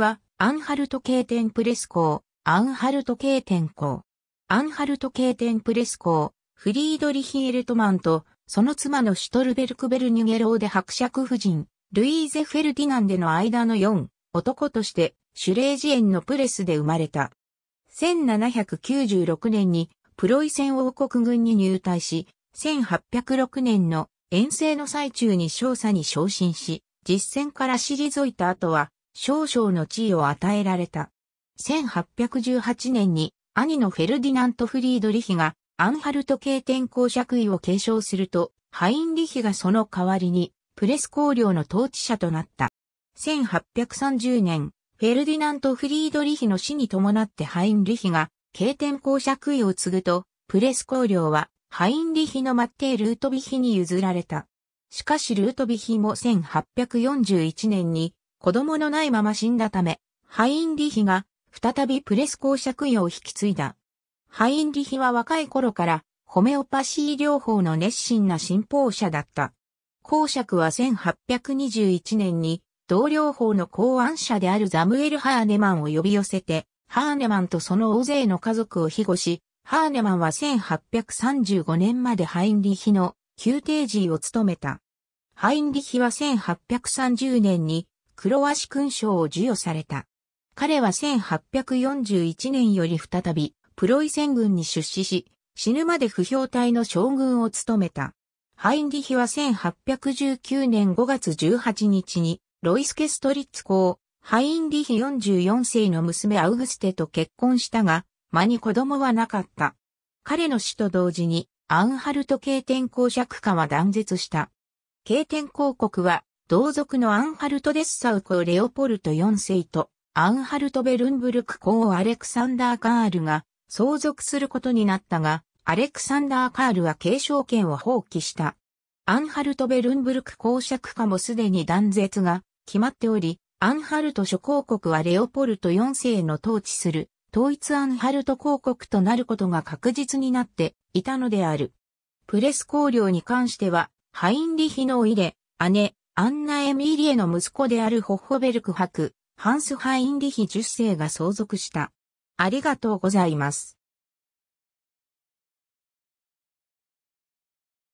は、アンハルト経典プレス校、アンハルト経典校。アンハルト経典プレス校、フリードリヒ・エルトマンと、その妻のシュトルベルク・ベルニュゲローで伯爵夫人、ルイーゼ・フェルディナンでの間の4、男として、シュレージエンのプレスで生まれた。1796年に、プロイセン王国軍に入隊し、1806年の遠征の最中に少佐に昇進し、実戦から退いた後は、少々の地位を与えられた。1818年に兄のフェルディナント・フリードリヒがアンハルト系天候爵位を継承すると、ハインリヒがその代わりにプレス公領の統治者となった。1830年、フェルディナント・フリードリヒの死に伴ってハインリヒが経天公爵位を継ぐと、プレス公領はハインリヒの末帝ルートビヒに譲られた。しかしルートビヒも1841年に子供のないまま死んだため、ハインリヒが再びプレス公爵位を引き継いだ。ハインリヒは若い頃からホメオパシー療法の熱心な信奉者だった。公爵は1821年に同療法の考案者であるザムエル・ハーネマンを呼び寄せて、ハーネマンとその大勢の家族を庇護し、ハーネマンは1835年までハインリヒの宮廷寺を務めた。ハインリヒは1830年にロワシ勲章を授与された。彼は1841年より再び、プロイセン軍に出資し、死ぬまで不評隊の将軍を務めた。ハインリヒは1819年5月18日に、ロイスケストリッツ公、ハインリヒ44世の娘アウグステと結婚したが、間に子供はなかった。彼の死と同時に、アンハルト経典公爵家は断絶した。経典公国は同族のアンハルト・デッサウ公レオポルト4世とアンハルト・ベルンブルク公アレクサンダー・カールが相続することになったが、アレクサンダー・カールは継承権を放棄した。アンハルト・ベルンブルク公爵化もすでに断絶が決まっており、アンハルト諸公国はレオポルト4世の統治する統一アンハルト公国となることが確実になっていたのである。プレス公領に関しては、ハインリヒの入れ、姉、アンナ・エミーリエの息子であるホッホベルク博、ハンス・ハインリヒ10世が相続した。ありがとうございます。